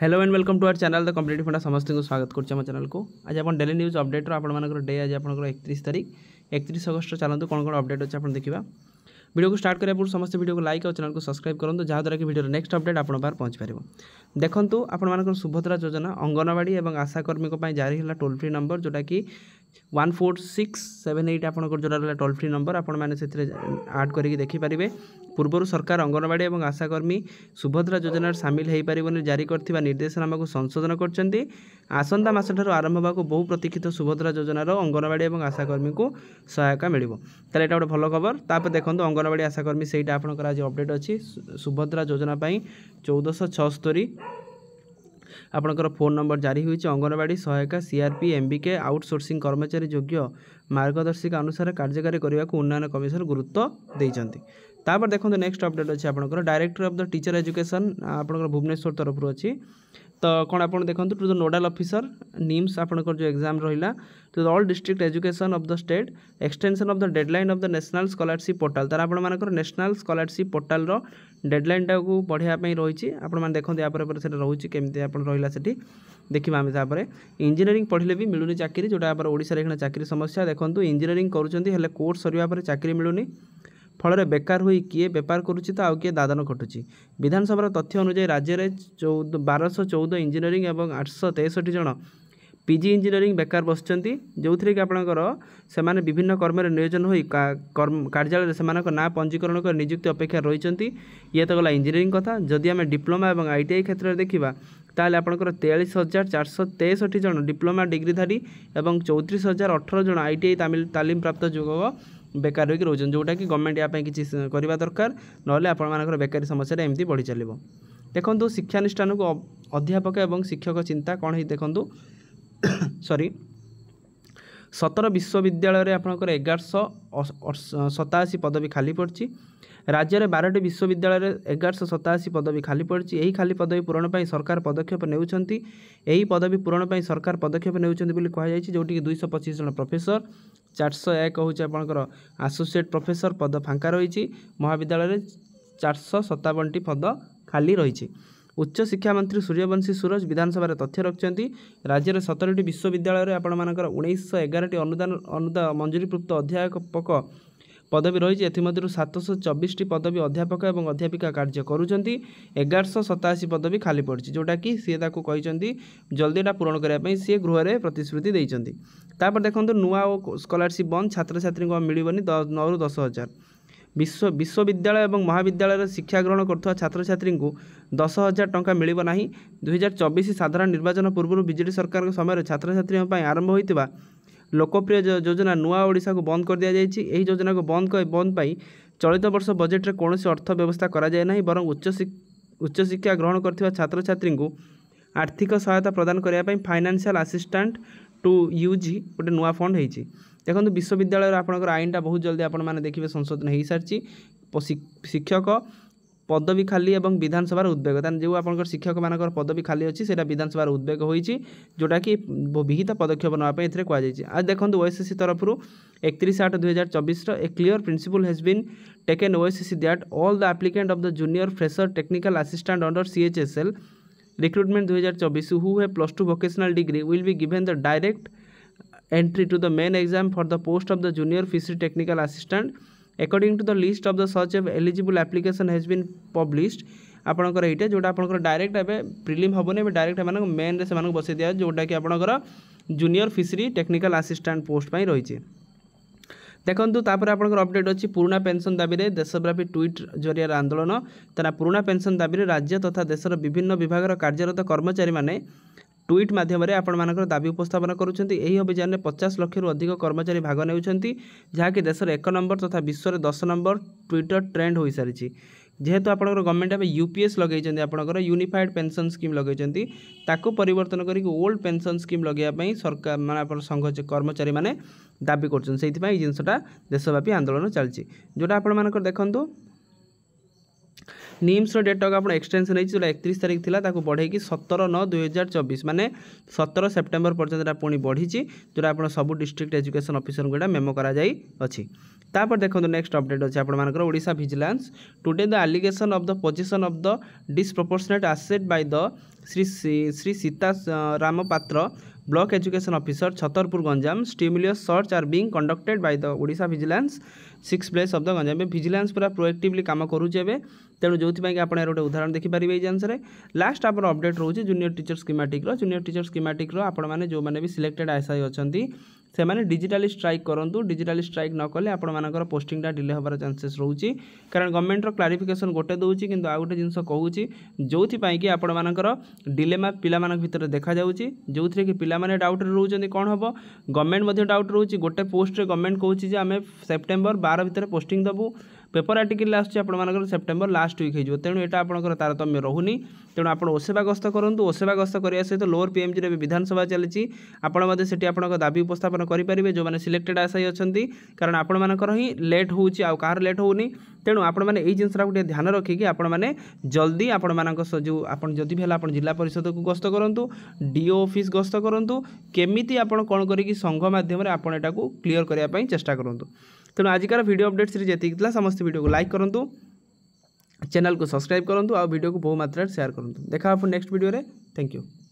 Hello and welcome to our channel the competitive funda সমস্ত স্বাগত করছি আমার চ্যানেলকে আজ আপনার ডেলি নিউজ অপডেটর আপনার ডে আজ আপনার একত্রিশ তারিখ একত্রিশ অগস্ট চালু কোণ কোণ অপডেট অছে আপনার দেখা ভিডিওকে স্টার্ট করা পূর্ব সমস্ত ভিডিওকে লাইক আর চ্যানেলকে সবসক্রাইব করুন যাদ্বারা কি ভিডিওর নেক্সট অপডেট আপনার পাখে পৌঁছিপার দেখুন আপনার সুভদ্রা যোজনা অঙ্গনবাড়ি এবং আশাকর্মী জারি হল টোল ফ্রি নম্বর যেটা কি one four six seven eight ଆପଣଙ୍କର ଯେଉଁଟା ରହିଲା ଟୋଲ୍ ଫ୍ରି ନମ୍ବର ଆପଣମାନେ ସେଥିରେ ଆଡ଼୍ କରିକି ଦେଖିପାରିବେ ପୂର୍ବରୁ ସରକାର ଅଙ୍ଗନବାଡ଼ି ଏବଂ ଆଶାକର୍ମୀ ସୁଭଦ୍ରା ଯୋଜନାରେ ସାମିଲ ହୋଇପାରିବନି ଜାରି କରିଥିବା ନିର୍ଦ୍ଦେଶନାମାକୁ ସଂଶୋଧନ କରିଛନ୍ତି ଆସନ୍ତା ମାସଠାରୁ ଆରମ୍ଭ ହେବାକୁ ବହୁ ପ୍ରତୀକ୍ଷିତ ସୁଭଦ୍ରା ଯୋଜନାର ଅଙ୍ଗନବାଡ଼ି ଏବଂ ଆଶାକର୍ମୀଙ୍କୁ ସହାୟତା ମିଳିବ ତାହେଲେ ଏଇଟା ଗୋଟେ ଭଲ ଖବର ତାପରେ ଦେଖନ୍ତୁ ଅଙ୍ଗନବାଡ଼ି ଆଶାକର୍ମୀ ସେଇଟା ଆପଣଙ୍କର ଆଜି ଅପଡ଼େଟ୍ ଅଛି ସୁଭଦ୍ରା ଯୋଜନା ପାଇଁ ଚଉଦଶହ ଛଅସ୍ତରୀ আপনার ফোন নম্বর জারি হয়েছে অঙ্গনবাড়ি সহায়িকা সিআরপি এমবিকে আউটসোর্সিং কর্মচারী যোগ্য মার্গদর্শিকা অনুসারে কার্যকারী করা উন্নয়ন কমিশন গুরুত্ব দিয়েছেন তাপরে দেখুন নেক্সট অপডেট অছে আপনার director of the teacher education আপনার ভুবনেশ্বর তরফর অ ତ କ'ଣ ଆପଣ ଦେଖନ୍ତୁ to the nodal officer NIMS ଆପଣଙ୍କର ଯେଉଁ ଏକ୍ଜାମ୍ ରହିଲା to the all district education of the state extension of the deadline of the national scholarship portal ତା'ର ଆପଣମାନଙ୍କର ନ୍ୟାସନାଲ୍ ସ୍କଲାରସିପ୍ ପୋର୍ଟାଲ୍ର ଡେଡ଼ଲାଇନ୍ଟାକୁ ପଢ଼ିବା ପାଇଁ ରହିଛି ଆପଣମାନେ ଦେଖନ୍ତୁ ୟାପରେ ପରେ ସେଟା ରହୁଛି କେମିତି ଆପଣ ରହିଲା ସେଠି ଦେଖିବା ଆମେ ତାପରେ ଇଞ୍ଜିନିୟରିଂ ପଢ଼ିଲେ ବି ମିଳୁନି ଚାକିରି ଯେଉଁଟା ଆମର ଓଡ଼ିଶାରେ ଏଇକ୍ଷଣା ଚାକିରି ସମସ୍ୟା ଦେଖନ୍ତୁ ଇଞ୍ଜିନିୟରିଂ କରୁଛନ୍ତି ହେଲେ କୋର୍ସ ସରିବା ପରେ ଚାକିରି ମିଳୁନି ଫଳରେ ବେକାର ହୋଇ କିଏ ବେପାର କରୁଛି ତ ଆଉ କିଏ ଦାଦନ ଖଟୁଛି ବିଧାନସଭାର ତଥ୍ୟ ଅନୁଯାୟୀ ରାଜ୍ୟରେ ଚଉଦ ବାରଶହ ଚଉଦ ଇଞ୍ଜିନିୟରିଂ ଏବଂ ଆଠଶହ ତେଷଠି ଜଣ ପିଜି ଇଞ୍ଜିନିୟରିଂ ବେକାର ବସିଛନ୍ତି ଯେଉଁଥିରେ କି ଆପଣଙ୍କର ସେମାନେ ବିଭିନ୍ନ କର୍ମରେ ନିୟୋଜନ ହୋଇ କାର୍ଯ୍ୟାଳୟରେ ସେମାନଙ୍କ ନାଁ ପଞ୍ଜୀକରଣ କରି ନିଯୁକ୍ତି ଅପେକ୍ଷାରେ ରହିଛନ୍ତି ଇଏ ତ ଗଲା ଇଞ୍ଜିନିୟରିଂ କଥା ଯଦି ଆମେ ଡିପ୍ଲୋମା ଏବଂ ଆଇ ଟି ଆଇ କ୍ଷେତ୍ରରେ ଦେଖିବା ତାହେଲେ ଆପଣଙ୍କର ତେୟାଳିଶ ହଜାର ଚାରିଶହ ତେଷଠି ଜଣ ଡିପ୍ଲୋମା ଡିଗ୍ରୀଧାରୀ ଏବଂ ଚଉତିରିଶ ହଜାର ଅଠର ଜଣ ଆଇ ଟି ଆଇ ତାଲିମ ପ୍ରାପ୍ତ ଯୁବକ ବେକାର ହୋଇକି ରହୁଛନ୍ତି ଯେଉଁଟାକି ଗଭର୍ଣ୍ଣମେଣ୍ଟ ୟା ପାଇଁ କିଛି କରିବା ଦରକାର ନହେଲେ ଆପଣମାନଙ୍କର ବେକାରୀ ସମସ୍ୟାଟା ଏମିତି ବଢ଼ି ଚାଲିବ ଦେଖନ୍ତୁ ଶିକ୍ଷାନୁଷ୍ଠାନକୁ ଅଧ୍ୟାପକ ଏବଂ ଶିକ୍ଷକ ଚିନ୍ତା କ'ଣ ହେଇ ଦେଖନ୍ତୁ ସରି ସତର ବିଶ୍ୱବିଦ୍ୟାଳୟରେ ଆପଣଙ୍କର ଏଗାରଶହ ସତାଅଶୀ ପଦବୀ ଖାଲି ପଡ଼ିଛି ରାଜ୍ୟରେ ବାରଟି ବିଶ୍ୱବିଦ୍ୟାଳୟରେ ଏଗାରଶହ ସତାଅଶୀ ପଦବୀ ଖାଲି ପଡ଼ିଛି ଏହି ଖାଲି ପଦବୀ ପୂରଣ ପାଇଁ ସରକାର ପଦକ୍ଷେପ ନେଉଛନ୍ତି ଏହି ପଦବୀ ପୂରଣ ପାଇଁ ସରକାର ପଦକ୍ଷେପ ନେଉଛନ୍ତି ବୋଲି କୁହାଯାଇଛି ଯେଉଁଠିକି ଦୁଇଶହ ପଚିଶ ଜଣ ପ୍ରଫେସର ଚାରିଶହ ଏକ ହେଉଛି ଆପଣଙ୍କର ଆସୋସିଏଟ୍ ପ୍ରଫେସର ପଦ ଫାଙ୍କା ରହିଛି ମହାବିଦ୍ୟାଳୟରେ ଚାରିଶହ ସତାବନଟି ପଦ ଖାଲି ରହିଛି ଉଚ୍ଚଶିକ୍ଷା ମନ୍ତ୍ରୀ ସୂର୍ଯ୍ୟବଂଶୀ ସୁରଜ ବିଧାନସଭାରେ ତଥ୍ୟ ରଖିଛନ୍ତି ରାଜ୍ୟର ସତରଟି ବିଶ୍ୱବିଦ୍ୟାଳୟରେ ଆପଣମାନଙ୍କର ଉଣେଇଶହ ଏଗାରଟି ଅନୁଦାନ ଅନୁଦାନ ମଞ୍ଜୁରୀପୃପ୍ତ ଅଧ୍ୟାପକ ପଦବୀ ରହିଛି ଏଥିମଧ୍ୟରୁ ସାତଶହ ଚବିଶଟି ପଦବୀ ଅଧ୍ୟାପକ ଏବଂ ଅଧ୍ୟାପିକା କାର୍ଯ୍ୟ କରୁଛନ୍ତି ଏଗାରଶହ ସତାଅଶୀ ପଦବୀ ଖାଲି ପଡ଼ିଛି ଯେଉଁଟାକି ସିଏ ତାକୁ କହିଛନ୍ତି ଜଲ୍ଦି ଏଇଟା ପୂରଣ କରିବା ପାଇଁ ସିଏ ଗୃହରେ ପ୍ରତିଶ୍ରୁତି ଦେଇଛନ୍ତି ତାପରେ ଦେଖନ୍ତୁ ନୂଆ ଓ ସ୍କଲାରସିପ୍ ବନ୍ଦ ଛାତ୍ରଛାତ୍ରୀଙ୍କୁ ମିଳିବନି ନଅରୁ ଦଶ ହଜାର ବିଶ୍ୱ ବିଶ୍ୱବିଦ୍ୟାଳୟ ଏବଂ ମହାବିଦ୍ୟାଳୟରେ ଶିକ୍ଷା ଗ୍ରହଣ କରୁଥିବା ଛାତ୍ରଛାତ୍ରୀଙ୍କୁ ଦଶ ହଜାର ଟଙ୍କା ମିଳିବ ନାହିଁ ଦୁଇହଜାର ଚବିଶ ସାଧାରଣ ନିର୍ବାଚନ ପୂର୍ବରୁ ବିଜେଡ଼ି ସରକାରଙ୍କ ସମୟରେ ଛାତ୍ରଛାତ୍ରୀଙ୍କ ପାଇଁ ଆରମ୍ଭ ହୋଇଥିବା ଲୋକପ୍ରିୟ ଯୋଜନା ନୂଆ ଓଡ଼ିଶାକୁ ବନ୍ଦ କରିଦିଆଯାଇଛି ଏହି ଯୋଜନାକୁ ବନ୍ଦ ବନ୍ଦ ପାଇଁ ଚଳିତ ବର୍ଷ ବଜେଟ୍ରେ କୌଣସି ଅର୍ଥ ବ୍ୟବସ୍ଥା କରାଯାଏ ନାହିଁ ବରଂ ଉଚ୍ଚ ଉଚ୍ଚଶିକ୍ଷା ଗ୍ରହଣ କରିଥିବା ଛାତ୍ରଛାତ୍ରୀଙ୍କୁ ଆର୍ଥିକ ସହାୟତା ପ୍ରଦାନ କରିବା ପାଇଁ ଫାଇନାନ୍ସିଆଲ୍ ଆସିଷ୍ଟାଣ୍ଟ টু ୟୁଜ୍ ଗୋଟେ ନୂଆ ଫଣ୍ଡ ହେଇଛି ଦେଖନ୍ତୁ ବିଶ୍ୱବିଦ୍ୟାଳୟରେ ଆପଣଙ୍କର ଆଇନଟା ବହୁତ ଜଲ୍ଦି ଆପଣମାନେ ଦେଖିବେ ସଂଶୋଧନ ହୋଇସାରିଛି ଶିକ୍ଷକ ପଦବୀ ଖାଲି ଏବଂ ବିଧାନସଭାର ଉଦ୍ବେଗ ତାହେଲେ ଯେଉଁ ଆପଣଙ୍କର ଶିକ୍ଷକମାନଙ୍କର ପଦବୀ ଖାଲି ଅଛି ସେଇଟା ବିଧାନସଭାର ଉଦ୍ବେଗ ହୋଇଛି ଯେଉଁଟାକି ବିହିତ ପଦକ୍ଷେପ ନେବା ପାଇଁ ଏଥିରେ କୁହାଯାଇଛି ଆଉ ଦେଖନ୍ତୁ ଓଏସ୍ଏସ୍ସି ତରଫରୁ ଏକତିରିଶ ଆଠ ଦୁଇହଜାର ଚବିଶର a clear principle has been taken OSSC that all the applicant of the junior fishery technical assistant under CHSL recruitment 2024 who है plus two vocational degree will be given the direct entry to the main exam for the post of the junior fishery technical assistant according to the list of the such eligible application has been published ଆପଣଙ୍କର ଏଇଟା ଯେଉଁଟା ଆପଣଙ୍କର direct ଏବେ prelim ହେବନି ଏବେ direct ଏମାନଙ୍କୁ ମେନ୍ରେ ସେମାନଙ୍କୁ ବସାଇ ଦିଆଯାଉଛି ଯେଉଁଟାକି ଆପଣଙ୍କର junior fishery technical assistant post ପାଇଁ ରହିଛି ଦେଖନ୍ତୁ ତାପରେ ଆପଣଙ୍କର ଅପଡ଼େଟ୍ ଅଛି ପୁରୁଣା ପେନ୍ସନ୍ ଦାବିରେ ଦେଶବ୍ୟାପୀ ଟ୍ୱିଟ୍ ଜରିଆରେ ଆନ୍ଦୋଳନ ତେଣା ପୁରୁଣା ପେନ୍ସନ୍ ଦାବିରେ ରାଜ୍ୟ ତଥା ଦେଶର ବିଭିନ୍ନ ବିଭାଗର କାର୍ଯ୍ୟରତ କର୍ମଚାରୀମାନେ ଟ୍ୱିଟ୍ ମାଧ୍ୟମରେ ଆପଣମାନଙ୍କର ଦାବି ଉପସ୍ଥାପନ କରୁଛନ୍ତି ଏହି ଅଭିଯାନରେ ପଚାଶ ଲକ୍ଷରୁ ଅଧିକ କର୍ମଚାରୀ ଭାଗ ନେଉଛନ୍ତି ଯାହାକି ଦେଶର ଏକ ନମ୍ବର ତଥା ବିଶ୍ୱରେ ଦଶ ନମ୍ବର ଟ୍ୱିଟର୍ ଟ୍ରେଣ୍ଡ ହୋଇସାରିଛି ଯେହେତୁ ଆପଣଙ୍କର ଗଭର୍ଣ୍ଣମେଣ୍ଟ ଏବେ ୟୁ ପି ଏସ୍ ଲଗାଇଛନ୍ତି ଆପଣଙ୍କର ୟୁନିଫାଏଡ୍ ପେନ୍ସନ୍ ସ୍କିମ୍ ଲଗାଇଛନ୍ତି ତାକୁ ପରିବର୍ତ୍ତନ କରିକି ଓଲ୍ଡ ପେନ୍ସନ୍ ସ୍କିମ୍ ଲଗାଇବା ପାଇଁ ସରକାର ମାନେ ଆପଣ ସଂଘ କର୍ମଚାରୀମାନେ ଦାବି କରୁଛନ୍ତି ସେଇଥିପାଇଁ ଏଇ ଜିନିଷଟା ଦେଶବ୍ୟାପୀ ଆନ୍ଦୋଳନ ଚାଲିଛି ଯେଉଁଟା ଆପଣମାନଙ୍କର ଦେଖନ୍ତୁ ନିମ୍ସର ଡେଟ୍ ଅଫ୍ ଆପଣ ଏକ୍ସଟେନ୍ସନ୍ ହେଇଛି ଯେଉଁଟା ଏକତିରିଶ ତାରିଖ ଥିଲା ତାକୁ ବଢ଼େଇକି ସତର ନଅ ଦୁଇ ହଜାର ଚବିଶ ମାନେ ସତର ସେପ୍ଟେମ୍ବର ପର୍ଯ୍ୟନ୍ତ ଏଇଟା ପୁଣି ବଢ଼ିଛି ଯେଉଁଟା ଆପଣ ସବୁ ଡିଷ୍ଟ୍ରିକ୍ଟ ଏଜୁକେସନ୍ ଅଫିସରଙ୍କୁ ଏଇଟା ମେମୋ କରାଯାଇଅଛି ତାପରେ ଦେଖନ୍ତୁ ନେକ୍ସଟ ଅପଡେଟ୍ ଅଛି ଆପଣମାନଙ୍କର Odisha vigilance today the allegation of the possession of the disproportionate asset by the Shri Shri Sita Ram Patra block education officer Chhatrapur Ganjam simultaneous search are being conducted by the Odisha vigilance six place of the Ganjam ए vigilance पूरा proactively कम करुचे तेणु जो आप गोटे उदाहरण देखिपारे ये आंसर लास्ट आप अपडेट रोचे junior teacher schematic junior teacher schematic आप जो मैंने भी सिलेक्टेड आएसआई अच्छा ସେମାନେ ଡିଜିଟାଲି ଷ୍ଟ୍ରାଇକ୍ କରନ୍ତୁ ଡିଜିଟାଲି ଷ୍ଟ୍ରାଇକ୍ ନ କଲେ ଆପଣମାନଙ୍କର ପୋଷ୍ଟିଂଟା ଡିଲେ ହେବାର ଚାନ୍ସେସ୍ ରହୁଛି କାରଣ ଗଭର୍ଣ୍ଣମେଣ୍ଟର କ୍ଲାରିଫିକେସନ୍ ଗୋଟେ ଦେଉଛି କିନ୍ତୁ ଆଉ ଗୋଟେ ଜିନିଷ କହୁଛି ଯେଉଁଥିପାଇଁ କି ଆପଣମାନଙ୍କର ଡିଲେମା ପିଲାମାନଙ୍କ ଭିତରେ ଦେଖାଯାଉଛି ଯେଉଁଥିରେ କି ପିଲାମାନେ ଡାଉଟ୍ରେ ରହୁଛନ୍ତି କ'ଣ ହେବ ଗଭର୍ଣ୍ଣମେଣ୍ଟ ମଧ୍ୟ ଡାଉଟ୍ ରହୁଛି ଗୋଟେ ପୋଷ୍ଟରେ ଗଭର୍ଣ୍ଣମେଣ୍ଟ କହୁଛି ଯେ ଆମେ ସେପ୍ଟେମ୍ବର ବାର ଭିତରେ ପୋଷ୍ଟିଂ ଦେବୁ পেপর আর্টিকেল আসছে আপনার সেপ্টেম্বর লাস্ট উইক হয়ে তেমন এটা আপনার তারতম্য রহুনি তেমন আপনার ওসেবা গস্ত করতু ওসেবা গস্ত করা সহ লোয়ার পিএমজির এবার বিধানসভা চালছে আপনার সেটি আপনার দাবি উপস্থাপন করে পারে যে সিলেক্টেড আশায়ী অনেক কারণ আপনার হি লেট হচ্ছে আহার লেট হোনি তেমন আপনার এই জিনিসটা টিকিয়ে ধ্যান রাখিকি আপনার জলদি আপনার যে আপনার যদি বি হলে আপনার জেলা পরিষদকে গস্ত করতু ডিও অফিস গস্ত করতু কেমিতি আপনার কম করি সংঘ মাধ্যমে আপনার এটা ক্লিয়র করা চেষ্টা করতু तेणु आजिकार भिड अपडेट सीरीज जीत समस्त भिड को लाइक करूँ तो, चैनल को सब्सक्राइब करूँ आउ तो, को बहुमत सेयार करूँ तो। देखा नेक्स्ट भिडियो थैंक यू